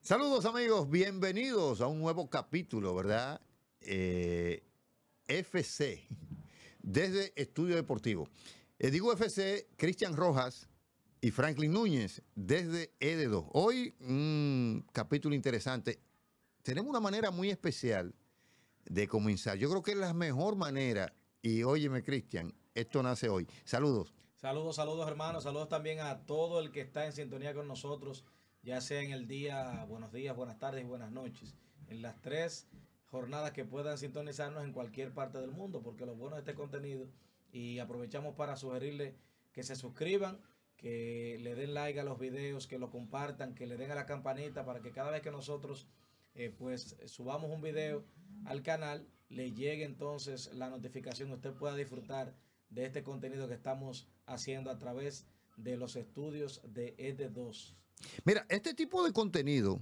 Saludos amigos, bienvenidos a un nuevo capítulo, ¿verdad? Eh, FC, desde Estudio Deportivo. Eh, digo FC, Cristian Rojas y Franklin Núñez, desde ED2. Hoy un capítulo interesante. Tenemos una manera muy especial de comenzar. Yo creo que es la mejor manera, y óyeme Cristian, esto nace hoy. Saludos. Saludos, saludos hermanos, saludos también a todo el que está en sintonía con nosotros ya sea en el día, buenos días, buenas tardes, buenas noches, en las tres jornadas que puedan sintonizarnos en cualquier parte del mundo, porque lo bueno de este contenido, y aprovechamos para sugerirle que se suscriban, que le den like a los videos, que lo compartan, que le den a la campanita para que cada vez que nosotros eh, pues subamos un video al canal, le llegue entonces la notificación, usted pueda disfrutar de este contenido que estamos haciendo a través de de los estudios de ED2. Mira, este tipo de contenido,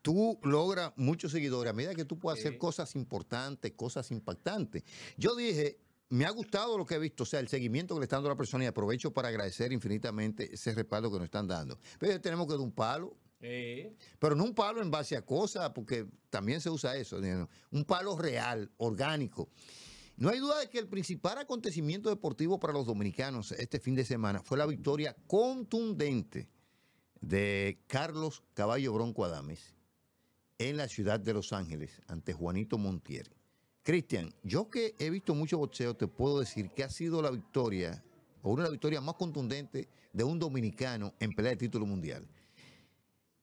tú logras muchos seguidores a medida que tú puedes hacer cosas importantes, cosas impactantes. Yo dije, me ha gustado lo que he visto, o sea, el seguimiento que le están dando a la persona y aprovecho para agradecer infinitamente ese respaldo que nos están dando. Pero tenemos que dar un palo. Pero no un palo en base a cosas, porque también se usa eso, un palo real, orgánico. No hay duda de que el principal acontecimiento deportivo para los dominicanos este fin de semana fue la victoria contundente de Carlos Caballo Bronco Adames en la ciudad de Los Ángeles ante Juanito Montier. Cristian, yo que he visto mucho boxeo, te puedo decir que ha sido la victoria o una de las victorias más contundentes de un dominicano en pelea de título mundial.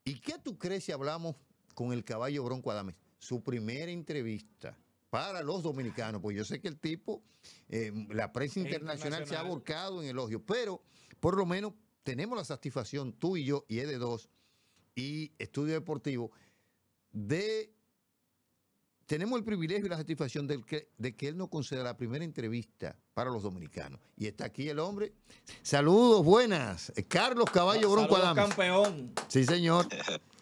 ¿Y qué tú crees si hablamos con el caballo Bronco Adames? Su primera entrevista para los dominicanos, pues yo sé que el tipo, eh, la prensa internacional, se ha volcado en elogio, pero por lo menos tenemos la satisfacción, tú y yo, y ED2 y Estudio Deportivo, de... Tenemos el privilegio y la satisfacción de que, de que él nos conceda la primera entrevista para los dominicanos. Y está aquí el hombre. Saludos, buenas. Carlos Caballo Bronco campeón. Sí, señor.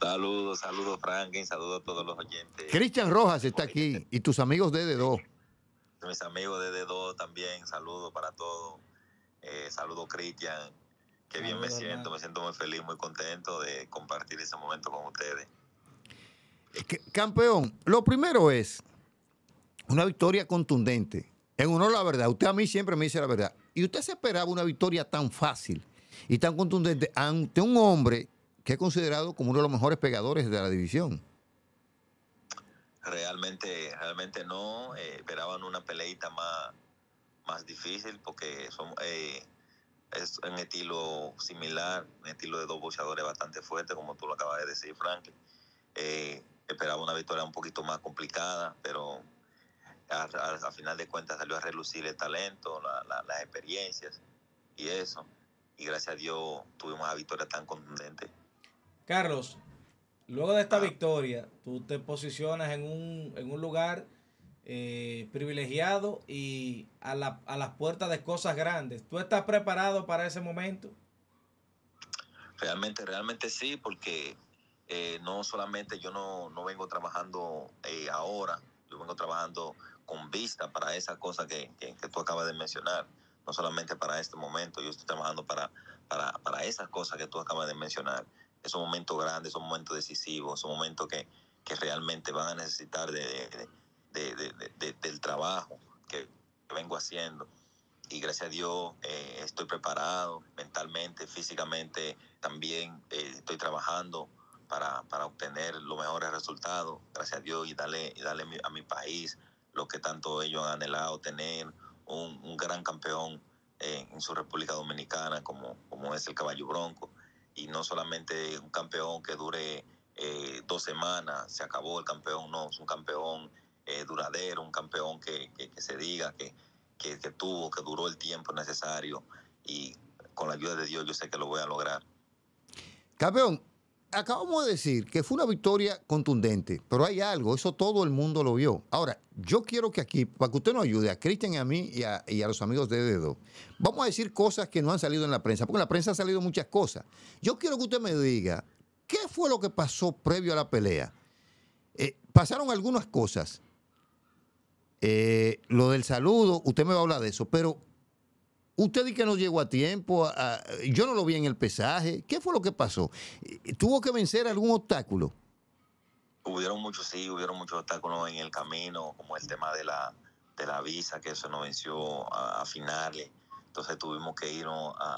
Saludos, saludos Franklin, saludos a todos los oyentes. Cristian Rojas está aquí y tus amigos de D2. Mis amigos de Dedo también, saludos para todos. Eh, saludos Cristian, qué bien me siento, me siento muy feliz, muy contento de compartir ese momento con ustedes. Campeón, lo primero es una victoria contundente. En honor la verdad, usted a mí siempre me dice la verdad. Y usted se esperaba una victoria tan fácil y tan contundente ante un hombre que ha considerado como uno de los mejores pegadores de la división. Realmente, realmente no. Eh, esperaban una peleita más, más difícil porque son, eh, es un estilo similar, un estilo de dos boxeadores bastante fuerte, como tú lo acabas de decir, Franklin. Eh, esperaba una victoria un poquito más complicada, pero al final de cuentas salió a relucir el talento, las experiencias y eso. Y gracias a Dios tuvimos una victoria tan contundente Carlos, luego de esta ah. victoria, tú te posicionas en un, lugar eh, privilegiado y a, las puertas de cosas grandes. ¿Tú estás preparado para ese momento? Realmente, realmente sí, porque eh, no solamente yo no, vengo trabajando eh, ahora, yo vengo trabajando con vista para esas cosas que, tú acabas de mencionar, no solamente para este momento, yo estoy trabajando para, para, para esas cosas que tú acabas de mencionar es un momento grande, es un momento decisivo, es un momento que, realmente van a necesitar de, del trabajo que vengo haciendo. Y gracias a Dios eh, estoy preparado mentalmente, físicamente, también eh, estoy trabajando para, obtener los mejores resultados, gracias a Dios, y darle, y a mi país lo que tanto ellos han anhelado, tener un, gran campeón eh, en su República Dominicana como, como es el Caballo Bronco y no solamente un campeón que dure eh, dos semanas, se acabó el campeón, no, es un campeón eh, duradero, un campeón que, se diga que tuvo, que duró el tiempo necesario y con la ayuda de Dios yo sé que lo voy a lograr. Campeón, acabamos de decir que fue una victoria contundente, pero hay algo, eso todo el mundo lo vio. Ahora, yo quiero que aquí, para que usted nos ayude, a Cristian, a mí y a, los amigos de Dedo, vamos a decir cosas que no han salido en la prensa, porque en la prensa han salido muchas cosas. Yo quiero que usted me diga, ¿qué fue lo que pasó previo a la pelea? Eh, pasaron algunas cosas. Eh, lo del saludo, usted me va a hablar de eso, pero Usted dice que no llegó a tiempo, yo no lo vi en el pesaje. ¿Qué fue lo que pasó? Eh, ¿Tuvo que vencer algún obstáculo? Hubieron muchos, sí, hubieron muchos obstáculos en el camino, como el tema de la, de la visa, que eso nos venció a, finales. Entonces tuvimos que ir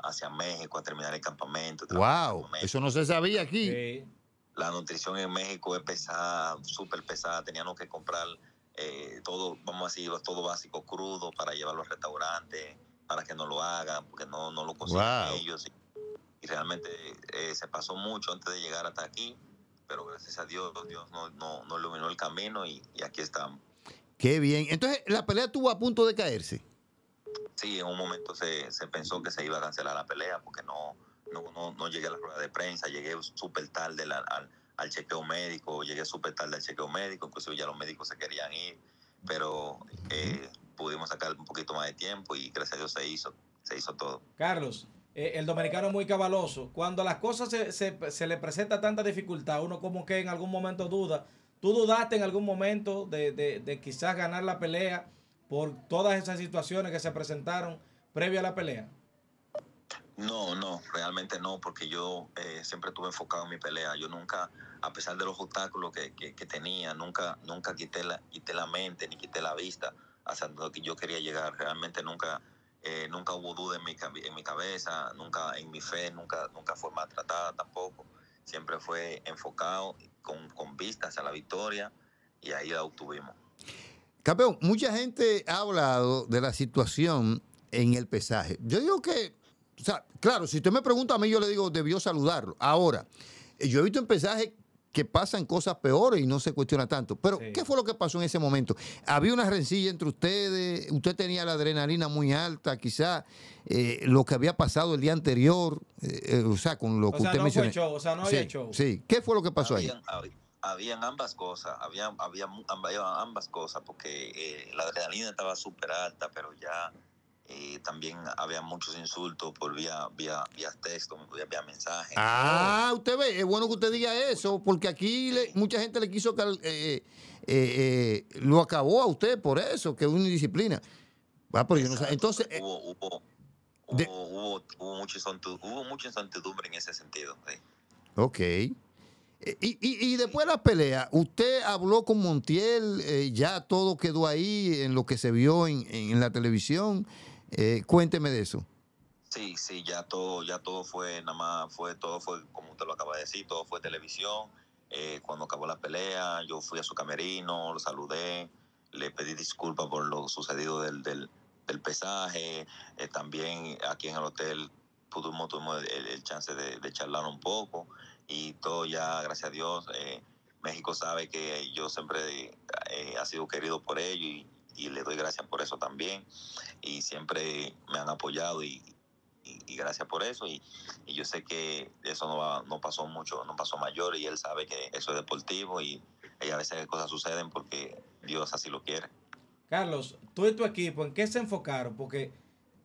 hacia México a terminar el campamento. ¡Wow! eso no se sabía aquí. La nutrición en México es pesada, súper pesada. Teníamos que comprar eh, todo, vamos a decir, todo básico crudo para llevarlo los restaurantes para que no lo hagan, porque no, no lo consiguen ellos. Y, realmente eh, se pasó mucho antes de llegar hasta aquí, pero gracias a Dios, Dios no, no, no iluminó el camino y, aquí estamos. Qué bien. Entonces, la pelea estuvo a punto de caerse. Sí, en un momento se, se pensó que se iba a cancelar la pelea porque no, no, no, llegué a la rueda de prensa, llegué súper tarde al, chequeo médico, llegué súper tarde al chequeo médico, inclusive ya los médicos se querían ir, pero eh, pudimos sacar un poquito más de tiempo y gracias a Dios se hizo, se hizo todo. Carlos, eh, el dominicano es muy cabaloso. Cuando las cosas se, le presenta tanta dificultad, uno como que en algún momento duda. ¿Tú dudaste en algún momento de, quizás ganar la pelea por todas esas situaciones que se presentaron previo a la pelea? No, no, realmente no, porque yo eh, siempre estuve enfocado en mi pelea. Yo nunca, a pesar de los obstáculos que, que, que tenía, nunca, nunca la, quité la mente ni quité la vista yo quería llegar. Realmente nunca, eh, nunca hubo duda en mi, en mi cabeza, nunca en mi fe, nunca, nunca fue maltratada tampoco. Siempre fue enfocado con, con vistas a la victoria y ahí la obtuvimos. Campeón, mucha gente ha hablado de la situación en el pesaje. Yo digo que, o sea, claro, si usted me pregunta a mí, yo le digo, debió saludarlo. Ahora, eh, yo he visto en pesaje que pasan cosas peores y no se cuestiona tanto. Pero, ¿qué fue lo que pasó en ese momento? ¿Había una rencilla entre ustedes? ¿Usted tenía la adrenalina muy alta? Quizá eh, lo que había pasado el día anterior, eh, eh, o sea, con lo que usted no mencionó. o sea, no había sí, Sí, ¿qué fue lo que pasó ahí? Habían ambas cosas, habían, habían ambas cosas, porque la adrenalina estaba súper alta, pero ya eh, también había muchos insultos por vía, vía, vía texto, vía, mensaje. Ah, ah usted ve, es bueno que usted diga eso, porque aquí le, mucha gente le quiso que eh, eh, lo acabó a usted por eso, que es una indisciplina. Ah, entonces. Hubo, hubo, mucha incertidumbre en ese sentido. Ok. Y, y, después de la pelea, usted habló con Montiel, ya todo quedó ahí en lo que se vio en, en la televisión. Eh, cuénteme de eso. Sí, sí, ya todo, ya todo fue, nada más fue, todo fue, como usted lo acaba de decir, todo fue televisión. Eh, cuando acabó la pelea, yo fui a su camerino, lo saludé, le pedí disculpas por lo sucedido del, del, pesaje. Eh, también aquí en el hotel pudimos, tuvimos el, chance de, charlar un poco y todo ya, gracias a Dios, México sabe que yo siempre ...ha sido querido por ellos y y le doy gracias por eso también. Y siempre me han apoyado y, gracias por eso. Y, yo sé que eso no, pasó mucho, no pasó mayor y él sabe que eso es deportivo y, a veces cosas suceden porque Dios así lo quiere. Carlos, tú y tu equipo, ¿en qué se enfocaron? Porque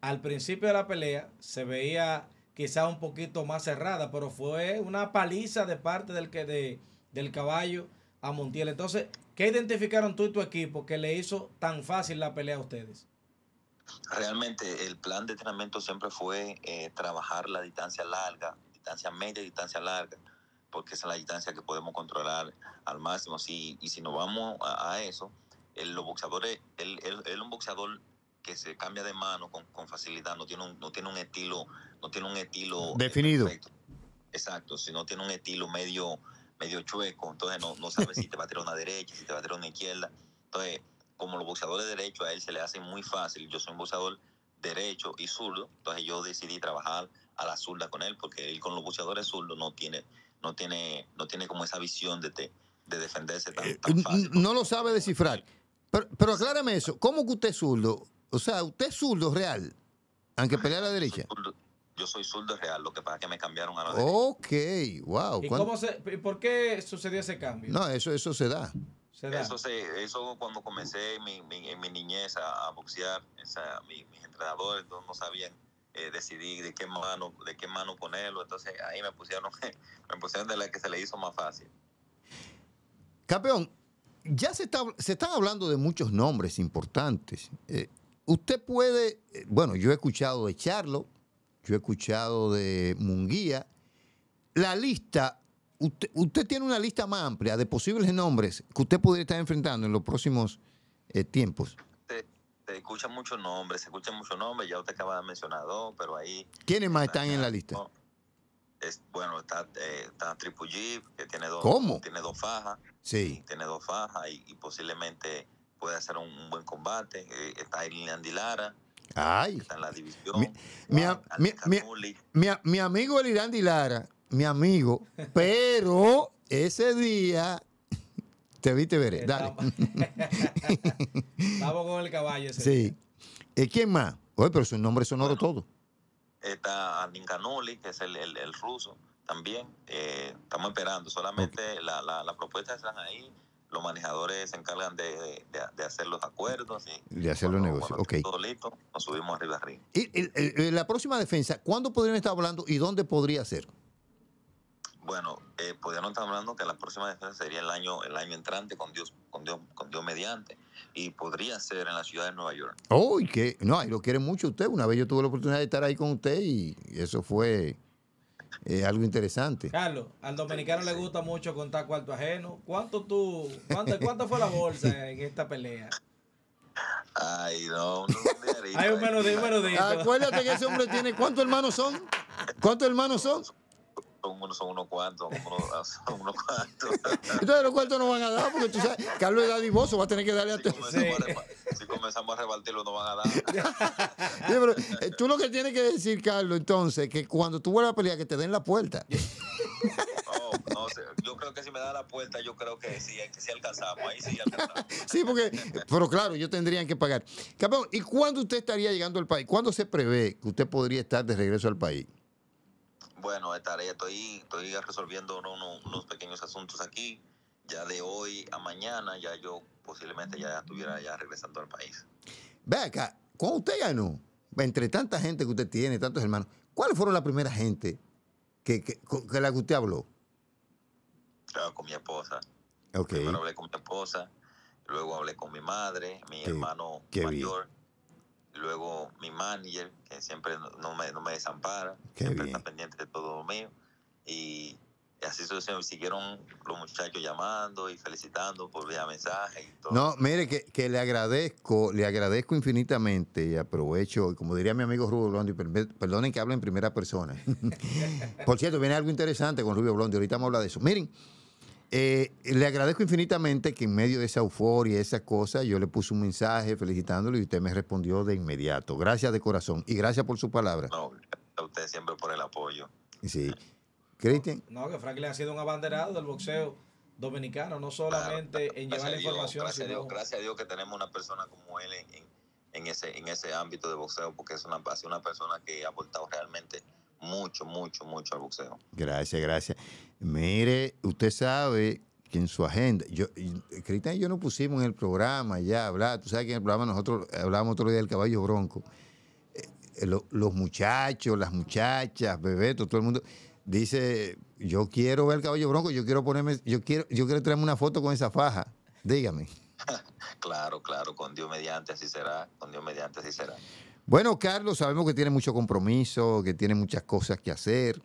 al principio de la pelea se veía quizá un poquito más cerrada, pero fue una paliza de parte del, que de, del caballo a Montiel. Entonces, ¿qué identificaron tú y tu equipo que le hizo tan fácil la pelea a ustedes? Realmente el plan de entrenamiento siempre fue eh, trabajar la distancia larga, distancia media, y distancia larga, porque esa es la distancia que podemos controlar al máximo. Si, y si nos vamos a, eso, el, los boxeadores, él es un boxeador que se cambia de mano con, facilidad, no tiene un, no tiene un estilo, no tiene un estilo eh, definido. Exacto, si no tiene un estilo medio medio chueco, entonces no, sabe si te va a tirar una derecha, si te va a tirar una izquierda. Entonces, como los boxeadores derechos a él se le hace muy fácil, yo soy un boxeador derecho y zurdo, entonces yo decidí trabajar a la zurda con él, porque él con los boxeadores zurdos no tiene, no tiene, no tiene como esa visión de, de defenderse tan, eh, fácil. No lo sabe descifrar. Pero, pero aclárame eso, ¿cómo que usted es zurdo? O sea, usted es zurdo real, aunque pelea a la derecha. Yo soy zurdo real, lo que pasa es que me cambiaron a la derecha. Ok, wow. ¿Y cómo por qué sucedió ese cambio? No, eso, eso se da. Eso, cuando comencé en mi niñez a, boxear, mis entrenadores no, sabían eh, decidir de qué mano de qué mano ponerlo, entonces ahí me pusieron me pusieron de la que se le hizo más fácil. Campeón, ya se está se están hablando de muchos nombres importantes. Eh, usted puede, eh, bueno, yo he escuchado de Charlo, yo he escuchado de Munguía. La lista, usted, tiene una lista más amplia de posibles nombres que usted podría estar enfrentando en los próximos eh, tiempos. Se, escuchan muchos nombres, se escuchan muchos nombres, ya usted acaba de mencionar dos, pero ahí... ¿Quiénes más están en la lista? bueno, está, eh, está que tiene dos, ¿Cómo? tiene dos fajas. Sí. Tiene dos fajas y, posiblemente puede hacer un, buen combate. Eh, está Irlanda Andilara Ay. Está en la división. Mi, amigo mi, mi, mi amigo Lara, mi amigo, pero ese día te vi, te veré. Dale. Estamos con el caballo ese Sí. ¿Y eh, ¿Quién más? Oye, pero su nombre sonoro todo. Está Canuli, que es el, el, ruso, también. Eh, estamos esperando. Solamente la, la, la propuesta están ahí los manejadores se encargan de, hacer los acuerdos. Y de hacer los negocios, ok. Todo listo, nos subimos arriba arriba. ¿Y, la próxima defensa, cuándo podrían estar hablando y dónde podría ser? Bueno, eh, podrían estar hablando que la próxima defensa sería el año, el año entrante con Dios, con Dios, con Dios mediante. Y podría ser en la ciudad de Nueva York. Oh, que, no, ahí lo quiere mucho usted. Una vez yo tuve la oportunidad de estar ahí con usted y eso fue es eh, algo interesante. Carlos, al dominicano le gusta mucho contar cuarto ajeno. ¿Cuánto tú, cuánto, cuánto fue la bolsa en esta pelea? Ay, no, no Hay un menudito, un menudito. Acuérdate que ese hombre tiene, ¿cuántos hermanos son? ¿Cuántos hermanos son? son unos, cuantos, cuantos. Entonces los cuantos no van a dar, porque tú sabes, Carlos es dadivoso, va a tener que darle a si si comenzamos a repartirlo, no van a dar. Eh, tú lo que tienes que decir, Carlos, entonces, que cuando tú vuelvas a pelear, que te den la puerta. Oh, no, yo creo que si me da la puerta, yo creo que sí, que alcanzamos. Ahí sí alcanzamos. sí, porque, pero claro, yo tendrían que pagar. Campeón, ¿y cuándo usted estaría llegando al país? ¿Cuándo se prevé que usted podría estar de regreso al país? bueno, esta tarea estoy, estoy resolviendo unos pequeños asuntos aquí. Ya de hoy a mañana ya yo posiblemente ya estuviera ya regresando al país. Ve acá, con usted ganó, entre tanta gente que usted tiene, tantos hermanos, ¿cuáles fueron la primera gente que, que, que la que usted habló? con mi esposa. Okay. hablé con mi esposa, luego hablé con mi madre, mi hermano mayor luego mi manager, que siempre no me, no me desampara, siempre está pendiente de todo lo mío. Y así sucedió, siguieron los muchachos llamando y felicitando por vía mensaje y todo. No, mire, que, le agradezco, le agradezco infinitamente y aprovecho, como diría mi amigo Rubio Blondi, perdonen que hable en primera persona. por cierto, viene algo interesante con Rubio Blondi, ahorita vamos a hablar de eso. Miren. Eh, le agradezco infinitamente que en medio de esa euforia, esa cosa, yo le puse un mensaje felicitándolo y usted me respondió de inmediato. Gracias de corazón y gracias por su palabra. No, a usted siempre por el apoyo. Sí. Cristian. No, que Franklin ha sido un abanderado del boxeo dominicano, no solamente en llevar la información. gracias, gracias, a Dios, que tenemos una persona como él en, ese, en ese ámbito de boxeo, porque es una, una persona que ha aportado realmente mucho, mucho, mucho al boxeo. Gracias, gracias. Mire, usted sabe que en su agenda, yo, Cristian y yo nos pusimos en el programa ya hablar, tú sabes que en el programa nosotros hablábamos otro día del caballo bronco. Eh, eh, los muchachos, las muchachas, Bebeto, todo el mundo dice, yo quiero ver el caballo bronco, yo quiero ponerme, yo quiero, yo quiero traerme una foto con esa faja. Dígame. claro, claro, con Dios mediante así será, con Dios mediante así será. Bueno, Carlos, sabemos que tiene mucho compromiso, que tiene muchas cosas que hacer.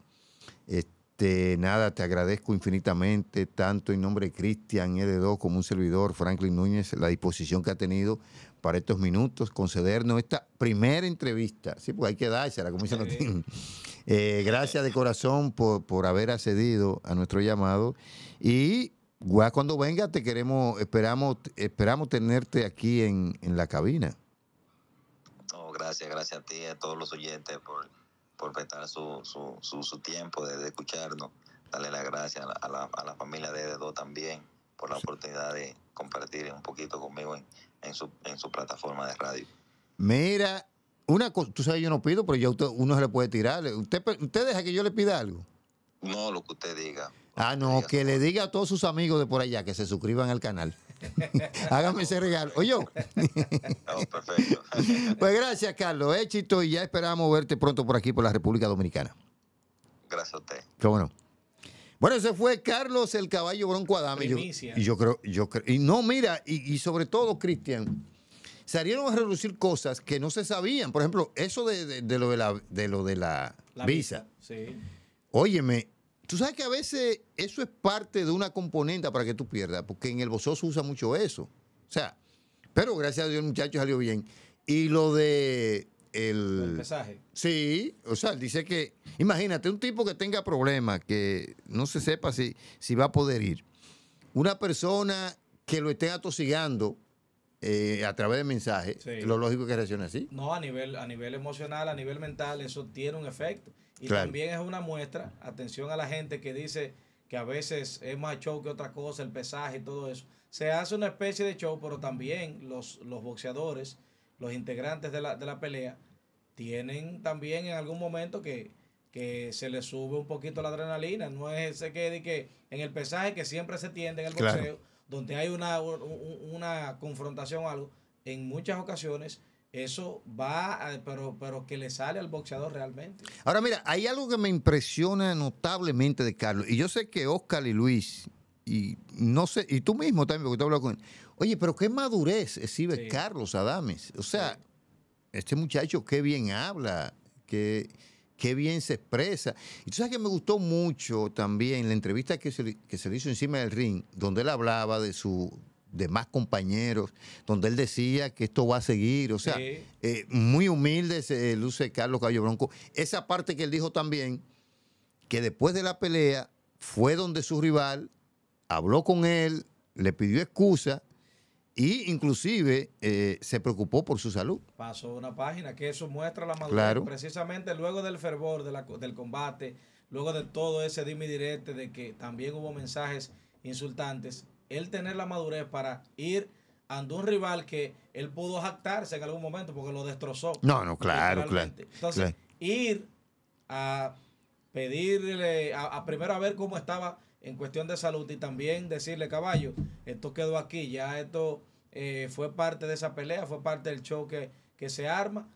Este, nada, te agradezco infinitamente, tanto en nombre de Cristian ED2 como un servidor, Franklin Núñez, la disposición que ha tenido para estos minutos, concedernos esta primera entrevista. Sí, pues hay que darse, la dice no Eh, gracias de corazón por, haber accedido a nuestro llamado. Y cuando venga, te queremos, esperamos, esperamos tenerte aquí en, en la cabina gracias, gracias a ti, a todos los oyentes por, por prestar su, su, su, tiempo de, escucharnos. Darle las gracias a la, familia de Dedo también por la oportunidad de compartir un poquito conmigo en, su, en su plataforma de radio. Mira, una cosa, tú sabes, yo no pido, pero yo uno se le puede tirar. ¿Usted, ¿Usted deja que yo le pida algo? No, lo que usted diga. Ah, no, que, le diga a todos sus amigos de por allá que se suscriban al canal. Hágame ese regalo. Oye. Oh. perfecto. pues gracias, Carlos. Éxito y ya esperamos verte pronto por aquí, por la República Dominicana. Gracias a usted. bueno Bueno, ese fue Carlos el Caballo Bronco Adame. y yo creo, yo creo. Y no, mira, y, sobre todo, Cristian, salieron a reducir cosas que no se sabían. Por ejemplo, eso de, lo de la, de lo de la, visa. visa. Sí. Óyeme, Tú sabes que a veces eso es parte de una componente para que tú pierdas, porque en el se usa mucho eso. O sea, pero gracias a Dios el muchacho salió bien. Y lo de el, mensaje Sí, o sea, dice que, imagínate, un tipo que tenga problemas, que no se sepa si, si va a poder ir. Una persona que lo esté atosigando eh, a través de mensaje, lo lógico que reaccione así. No, a nivel, a nivel emocional, a nivel mental, eso tiene un efecto. Y también es una muestra, atención a la gente que dice que a veces es más show que otra cosa, el pesaje y todo eso. Se hace una especie de show, pero también los, los boxeadores, los integrantes de la, pelea, tienen también en algún momento que, que se les sube un poquito la adrenalina. No es ese que, en el pesaje que siempre se tiende en el boxeo, donde hay una, una confrontación o algo, en muchas ocasiones eso va, pero, pero que le sale al boxeador realmente. Ahora mira, hay algo que me impresiona notablemente de Carlos, y yo sé que Oscar y Luis, y no sé, y tú mismo también, porque tú hablas con él, oye, pero qué madurez exhibe Carlos Adames. O sea, este muchacho qué bien habla, qué, qué bien se expresa. Y tú sabes que me gustó mucho también la entrevista que se, que se le hizo encima del ring, donde él hablaba de su más compañeros, donde él decía que esto va a seguir. O sea, eh, muy humilde se eh, luce Carlos Caballo Bronco. Esa parte que él dijo también, que después de la pelea fue donde su rival habló con él, le pidió excusa e inclusive eh, se preocupó por su salud. Pasó una página que eso muestra la madurez. Precisamente luego del fervor de del combate, luego de todo ese dime directo de que también hubo mensajes insultantes, él tener la madurez para ir ante un rival que él pudo jactarse en algún momento porque lo destrozó. No, no, claro, claro. Entonces, ir a pedirle, a, primero a ver cómo estaba en cuestión de salud y también decirle, caballo, esto quedó aquí, ya esto eh, fue parte de esa pelea, fue parte del show que se arma,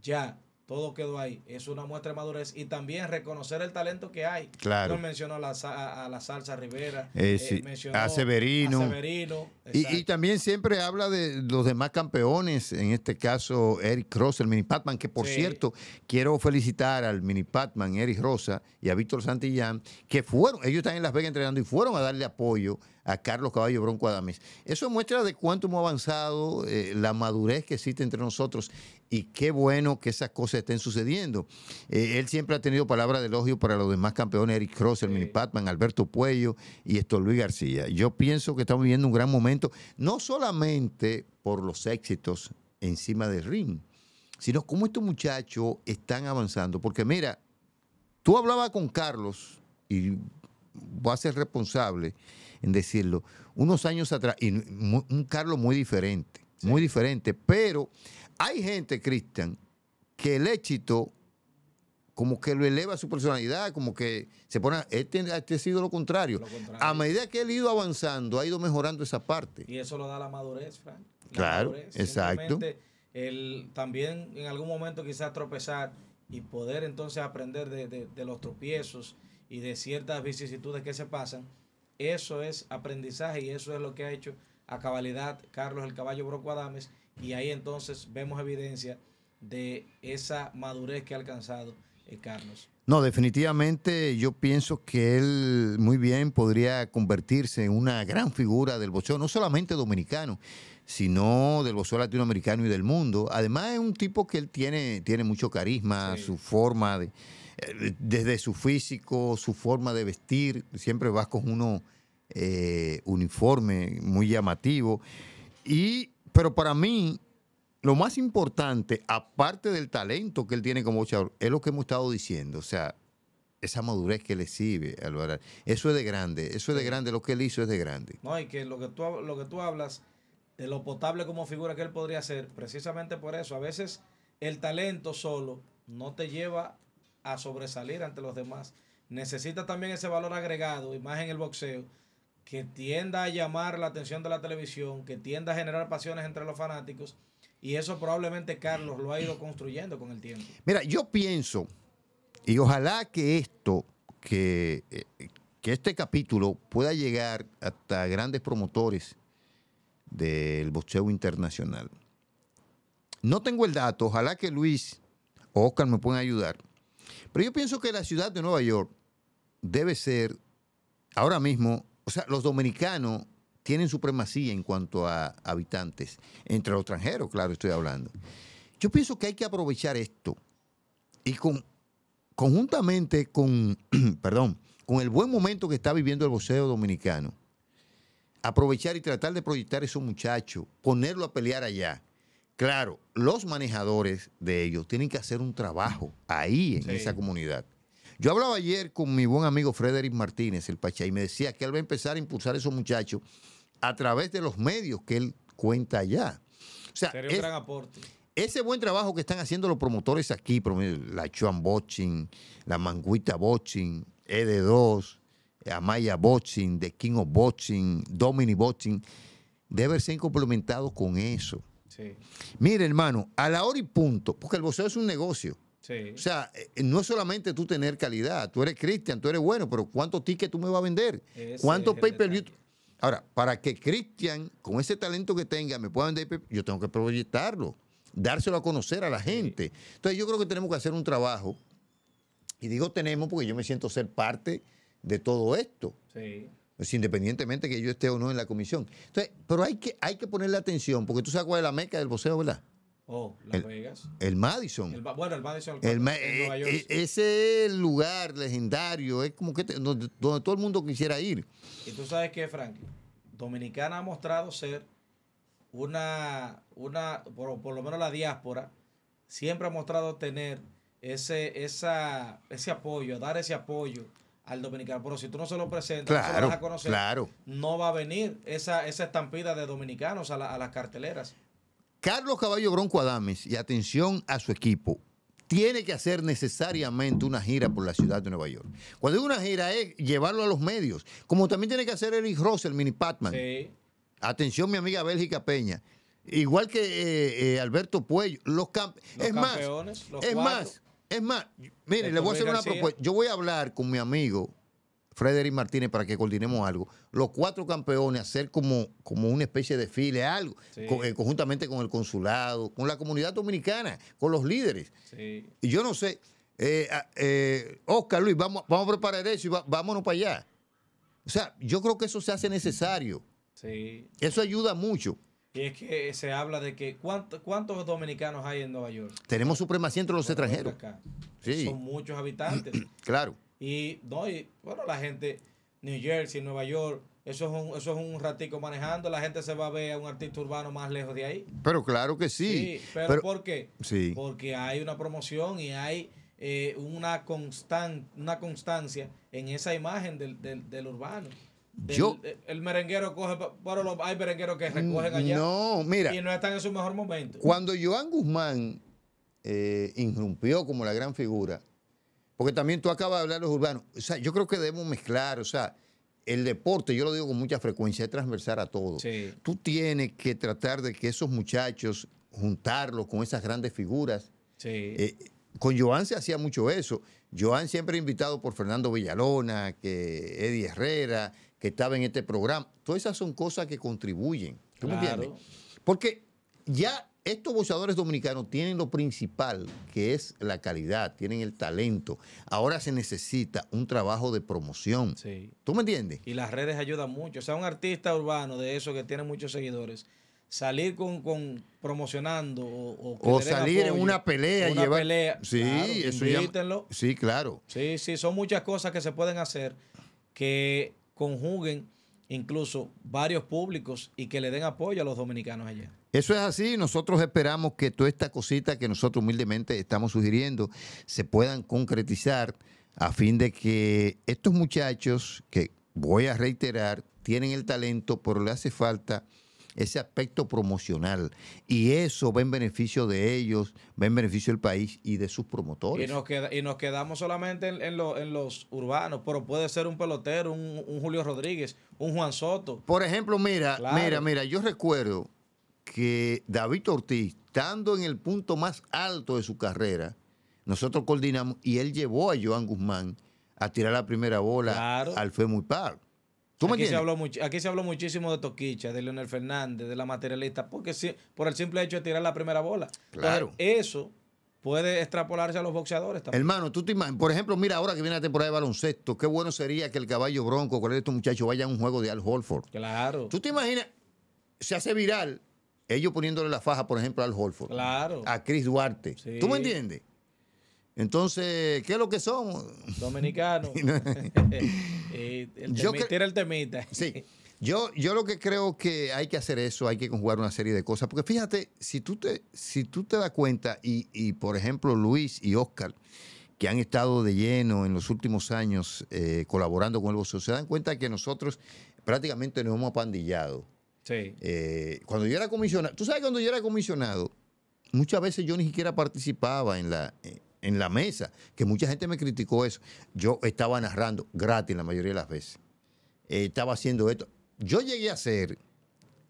ya, todo quedó ahí. Es una muestra de madurez y también reconocer el talento que hay. Claro. mencionó a la, Salsa Rivera, eh, eh, a Severino. Severino y, también siempre habla de los demás campeones, en este caso Eric Cross, el Mini Patman, que por cierto, quiero felicitar al Mini Patman, Eric Rosa y a Víctor Santillán, que fueron, ellos están en Las Vegas entrenando y fueron a darle apoyo a Carlos Caballo Bronco Adames. Eso muestra de cuánto hemos avanzado, eh, la madurez que existe entre nosotros y qué bueno que esas cosas estén sucediendo. Eh, él siempre ha tenido palabras de elogio para los demás campeones, Eric Cross, el Mini Patman, Alberto Puello y esto Luis García. Yo pienso que estamos viviendo un gran momento, no solamente por los éxitos encima del ring, sino cómo estos muchachos están avanzando. Porque mira, tú hablabas con Carlos y va a ser responsable en decirlo, unos años atrás, y un Carlos muy diferente, muy diferente, pero hay gente, Cristian, que el éxito como que lo eleva su personalidad, como que se pone, este, este, ha sido lo contrario. A medida que él ha ido avanzando, ha ido mejorando esa parte. Y eso lo da la madurez, Frank. claro, exacto. también en algún momento quizás tropezar y poder entonces aprender de los tropiezos y de ciertas vicisitudes que se pasan, eso es aprendizaje y eso es lo que ha hecho a cabalidad Carlos el Caballo Broco Adames y ahí entonces vemos evidencia de esa madurez que ha alcanzado eh, Carlos. No, definitivamente yo pienso que él muy bien podría convertirse en una gran figura del boxeo, no solamente dominicano, sino del boxeo latinoamericano y del mundo. Además es un tipo que él tiene, tiene mucho carisma, su forma de desde su físico, su forma de vestir, siempre vas con uno eh, uniforme muy llamativo. Y, pero para mí, lo más importante, aparte del talento que él tiene como luchador, es lo que hemos estado diciendo, o sea, esa madurez que le sirve, Eso es de grande, eso es de grande, lo que él hizo es de grande. No, y que lo que tú, lo que tú hablas de lo potable como figura que él podría ser, precisamente por eso, a veces el talento solo no te lleva a sobresalir ante los demás. Necesita también ese valor agregado, y más en el boxeo, que tienda a llamar la atención de la televisión, que tienda a generar pasiones entre los fanáticos. Y eso probablemente Carlos lo ha ido construyendo con el tiempo. Mira, yo pienso, y ojalá que esto, que, eh, que este capítulo pueda llegar hasta grandes promotores del boxeo internacional. No tengo el dato, ojalá que Luis o Oscar me puedan ayudar. Pero yo pienso que la ciudad de Nueva York debe ser ahora mismo, o sea, los dominicanos tienen supremacía en cuanto a habitantes, entre los extranjeros, claro, estoy hablando. Yo pienso que hay que aprovechar esto y conjuntamente con, perdón, con el buen momento que está viviendo el boxeo dominicano, aprovechar y tratar de proyectar a esos muchachos, ponerlo a pelear allá. Claro, los manejadores de ellos tienen que hacer un trabajo ahí en esa comunidad. Yo hablaba ayer con mi buen amigo Frederick Martínez, el Pachá, y me decía que él va a empezar a impulsar a esos muchachos a través de los medios que él cuenta allá. O sea, Sería un gran aporte. Ese buen trabajo que están haciendo los promotores aquí, la Chuan Boxing, la Manguita Boxing, ED2, Amaya Boxing, The King of Boxing, Domini Boxing, debe ser complementado con eso. Sí. Mire, hermano, a la hora y punto, porque el boxeo es un negocio. O sea, eh, no es solamente tú tener calidad. Tú eres Cristian, tú eres bueno, pero ¿cuántos tickets tú me vas a vender? ¿Cuántos pay-per-view? Ahora, para que Cristian, con ese talento que tenga, me pueda vender, yo tengo que proyectarlo, dárselo a conocer a la gente. Entonces, yo creo que tenemos que hacer un trabajo. Y digo tenemos porque yo me siento ser parte de todo esto. Sí. Pues independientemente que yo esté o no en la comisión. pero hay que, hay que ponerle atención, porque tú sabes cuál es la meca del boxeo, ¿verdad? Oh, Las el, Vegas. El Madison. bueno, el Madison. ese lugar legendario, es como que donde, todo el mundo quisiera ir. Y tú sabes qué, Frank, Dominicana ha mostrado ser una, una por, lo menos la diáspora, siempre ha mostrado tener ese, esa, ese apoyo, dar ese apoyo al dominicano. Pero si tú no se lo presentas, no vas a conocer, no va a venir esa, esa estampida de dominicanos a, las carteleras. Carlos Caballo Bronco Adames, y atención a su equipo, tiene que hacer necesariamente una gira por la ciudad de Nueva York. Cuando es una gira es llevarlo a los medios, como también tiene que hacer Eric Ross, el mini Patman. Sí. Atención, mi amiga Bélgica Peña. Igual que eh, eh, Alberto Puello, los, los campeones, más, es más, es más, mire, le voy a hacer una propuesta. Yo voy a hablar con mi amigo Frederick Martínez para que coordinemos algo. Los cuatro campeones, hacer como, como una especie de desfile, algo, eh, conjuntamente con el consulado, con la comunidad dominicana, con los líderes. Sí. Y yo no sé, eh, ah, eh, Oscar Luis, vamos, vamos a preparar eso y vámonos para allá. O sea, yo creo que eso se hace necesario. Eso ayuda mucho. Y es que se habla de que cuántos dominicanos hay en Nueva York. Tenemos supremacía entre los pues, extranjeros. Son muchos habitantes. claro. Y, no, y, bueno, la gente, New Jersey, Nueva York, eso es, un, eso es un ratico manejando, la gente se va a ver a un artista urbano más lejos de ahí. Pero claro que sí. pero, ¿por qué? Porque hay una promoción y hay eh, una, constan, una constancia en esa imagen del, del, del urbano. Yo, el, merenguero coge, hay merengueros que recogen mm, allá. mira. Y no están en su mejor momento. Cuando Joan Guzmán eh, irrumpió como la gran figura, porque también tú acabas de hablar de los urbanos, o sea, yo creo que debemos mezclar, o sea, el deporte, yo lo digo con mucha frecuencia, es transversal a todo. Tú tienes que tratar de que esos muchachos, juntarlos con esas grandes figuras. Eh, con Joan se hacía mucho eso. Joan siempre invitado por Fernando Villalona, que Eddie Herrera, estaba en este programa. Todas esas son cosas que contribuyen. ¿Tú me entiendes? Porque ya estos boxeadores dominicanos tienen lo principal, que es la calidad, tienen el talento. Ahora se necesita un trabajo de promoción. ¿Tú me entiendes? Y las redes ayudan mucho. O sea, un artista urbano de eso que tiene muchos seguidores, salir con, con promocionando o, o, o salir en una pelea. llevar... Sí, eso ya... Sí, claro. Sí, sí, son muchas cosas que se pueden hacer que conjuguen incluso varios públicos y que le den apoyo a los dominicanos allá. Eso es así, nosotros esperamos que toda esta cosita que nosotros humildemente estamos sugiriendo se puedan concretizar a fin de que estos muchachos, que voy a reiterar, tienen el talento, pero le hace falta ese aspecto promocional. Y eso va en beneficio de ellos, va en beneficio del país y de sus promotores. Y nos, queda, y nos quedamos solamente en, en, los urbanos, pero puede ser un pelotero, un, Julio Rodríguez, un Juan Soto. Por ejemplo, mira, mira, mira, yo recuerdo que David Ortiz, estando en el punto más alto de su carrera, nosotros coordinamos y él llevó a Joan Guzmán a tirar la primera bola al al Park aquí, se habló aquí se habló muchísimo de Toquicha, de Leonel Fernández, de la materialista, porque por el simple hecho de tirar la primera bola. Claro. eso puede extrapolarse a los boxeadores también. Hermano, tú te imaginas, por ejemplo, mira ahora que viene la temporada de baloncesto, qué bueno sería que el caballo bronco con estos muchachos vaya a un juego de Al Holford. Claro. Tú te imaginas, se hace viral ellos poniéndole la faja, por ejemplo, al Holford. Claro. A Chris Duarte. ¿Tú me entiendes? Entonces, ¿qué es lo que somos? Dominicanos. el yo era el temita. Sí. Yo, yo lo que creo que hay que hacer eso, hay que conjugar una serie de cosas. Porque fíjate, si tú te, si tú te das cuenta, y, por ejemplo Luis y Oscar, que han estado de lleno en los últimos años eh, colaborando con el boxeo, se dan cuenta que nosotros prácticamente nos hemos apandillado. Sí. Eh, cuando yo era comisionado, tú sabes, cuando yo era comisionado, muchas veces yo ni siquiera participaba en la, eh, en la mesa, que mucha gente me criticó eso. Yo estaba narrando gratis la mayoría de las veces. Eh, estaba haciendo esto. Yo llegué a ser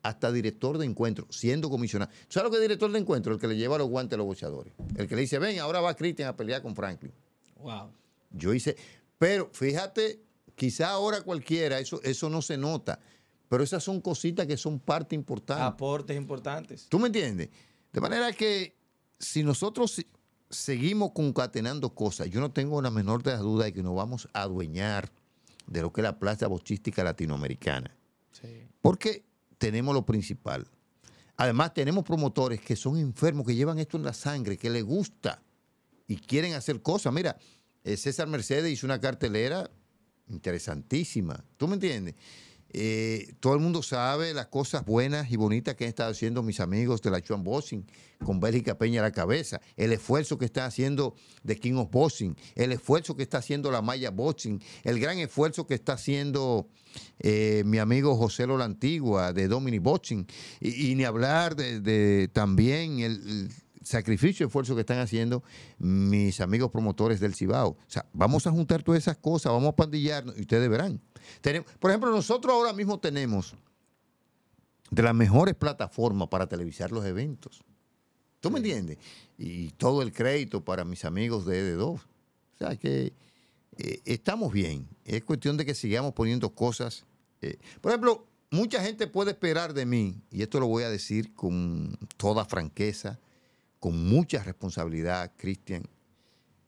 hasta director de encuentro, siendo comisionado. ¿Sabes lo que es director de encuentro? El que le lleva los guantes a los bochadores. El que le dice, ven, ahora va Cristian a pelear con Franklin. Wow. Yo hice, pero fíjate, quizá ahora cualquiera, eso, eso no se nota, pero esas son cositas que son parte importante. Aportes importantes. ¿Tú me entiendes? De manera que si nosotros seguimos concatenando cosas. Yo no tengo la menor de las dudas de que nos vamos a adueñar de lo que es la plaza bochística latinoamericana. Porque tenemos lo principal. Además, tenemos promotores que son enfermos, que llevan esto en la sangre, que les gusta y quieren hacer cosas. Mira, eh, César Mercedes hizo una cartelera interesantísima. ¿Tú me entiendes? Eh, todo el mundo sabe las cosas buenas y bonitas que han estado haciendo mis amigos de la Chuan Boxing, con Bélgica Peña a la cabeza, el esfuerzo que está haciendo de King of Boxing, el esfuerzo que está haciendo la Maya Boxing, el gran esfuerzo que está haciendo eh, mi amigo José Lola Antigua de Domini Boxing, y, ni hablar de, también el sacrificio y esfuerzo que están haciendo mis amigos promotores del Cibao. O sea, vamos a juntar todas esas cosas, vamos a pandillarnos y ustedes verán. por ejemplo, nosotros ahora mismo tenemos de las mejores plataformas para televisar los eventos. ¿Tú me entiendes? Y todo el crédito para mis amigos de ED2. O sea que eh, estamos bien. Es cuestión de que sigamos poniendo cosas. Eh, por ejemplo, mucha gente puede esperar de mí, y esto lo voy a decir con toda franqueza con mucha responsabilidad, Cristian,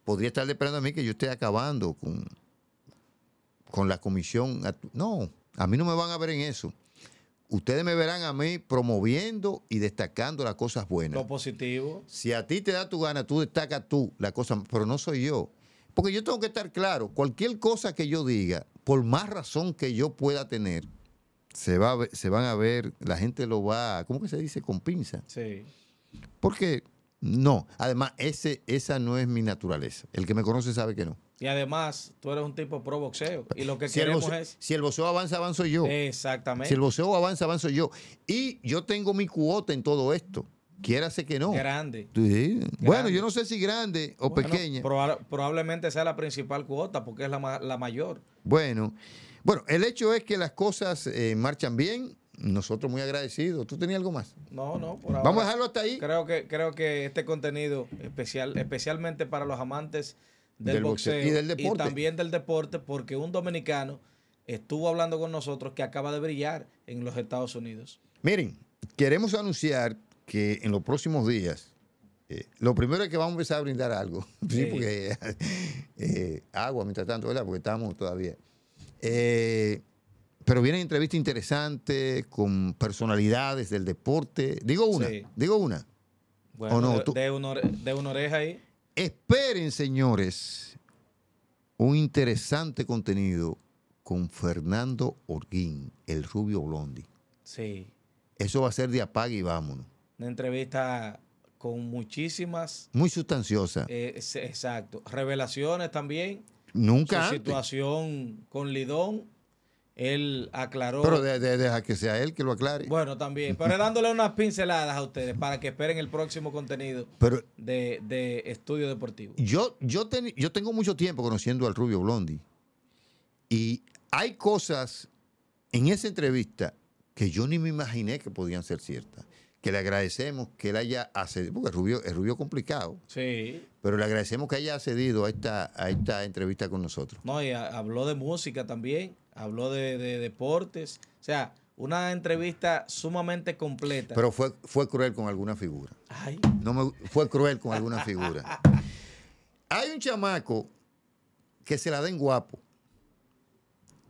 podría estar esperando a mí que yo esté acabando con, con la comisión. No, a mí no me van a ver en eso. Ustedes me verán a mí promoviendo y destacando las cosas buenas. Lo positivo. Si a ti te da tu gana, tú destacas tú la cosa, pero no soy yo. Porque yo tengo que estar claro, cualquier cosa que yo diga, por más razón que yo pueda tener, se, va se van a ver, la gente lo va, ¿cómo que se dice? Con pinza. Sí. Porque no, además, ese, esa no es mi naturaleza. El que me conoce sabe que no. Y además, tú eres un tipo pro boxeo. Y lo que si queremos es. Si el boxeo avanza, avanzo yo. Exactamente. Si el boxeo avanza, avanzo yo. Y yo tengo mi cuota en todo esto. Quiérase que no. Grande. Bueno, yo no sé si grande o pequeña. probablemente sea la principal cuota porque es la, la mayor. Bueno, bueno, el hecho es que las cosas eh, marchan bien. Nosotros muy agradecidos. ¿Tú tenías algo más? No, no. Vamos a dejarlo hasta ahí. Creo que, creo que este contenido, especial, especialmente para los amantes del, boxeo, y del deporte. Y también del deporte, porque un dominicano estuvo hablando con nosotros que acaba de brillar en los Estados Unidos. Miren, queremos anunciar que en los próximos días, eh, lo primero es que vamos a empezar a brindar algo. Sí, porque eh, agua mientras tanto, ¿verdad? Porque estamos todavía. Eh, pero vienen entrevistas interesantes con personalidades del deporte. Digo una, digo una. Bueno, de, una, oreja ahí. Esperen, señores, un interesante contenido con Fernando Orguín, el rubio blondi. Sí. Eso va a ser de apague y vámonos. Una entrevista con muchísimas. Muy sustanciosa. Eh, exacto. Revelaciones también. Nunca. situación con Lidón él aclaró. Pero deja que sea él que lo aclare. Bueno, también. Pero dándole unas pinceladas a ustedes para que esperen el próximo contenido de, Estudio Deportivo. Yo, yo, yo tengo mucho tiempo conociendo al Rubio Blondi. Y hay cosas en esa entrevista que yo ni me imaginé que podían ser ciertas. Que le agradecemos que él haya accedido, porque Rubio, es Rubio complicado. Sí. Pero le agradecemos que haya accedido a esta, a esta entrevista con nosotros. No, y habló de música también habló de, deportes. O sea, una entrevista sumamente completa. Pero fue, fue cruel con alguna figura. No me, fue cruel con alguna figura. Hay un chamaco que se la den guapo.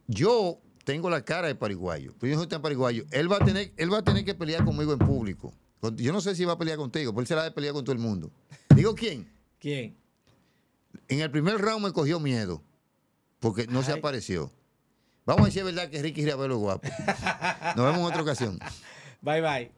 Yo tengo la cara de paraguayo, yo soy tan paraguayo. Él va a tener, él va a tener que pelear conmigo en público. Yo no sé si va a pelear contigo, pero él se la de pelear con todo el mundo. Digo quién. ¿Quién? En el primer round me cogió miedo porque no se apareció. Vamos a decir verdad que Ricky Riabelo es guapo. Nos vemos en otra ocasión. Bye bye.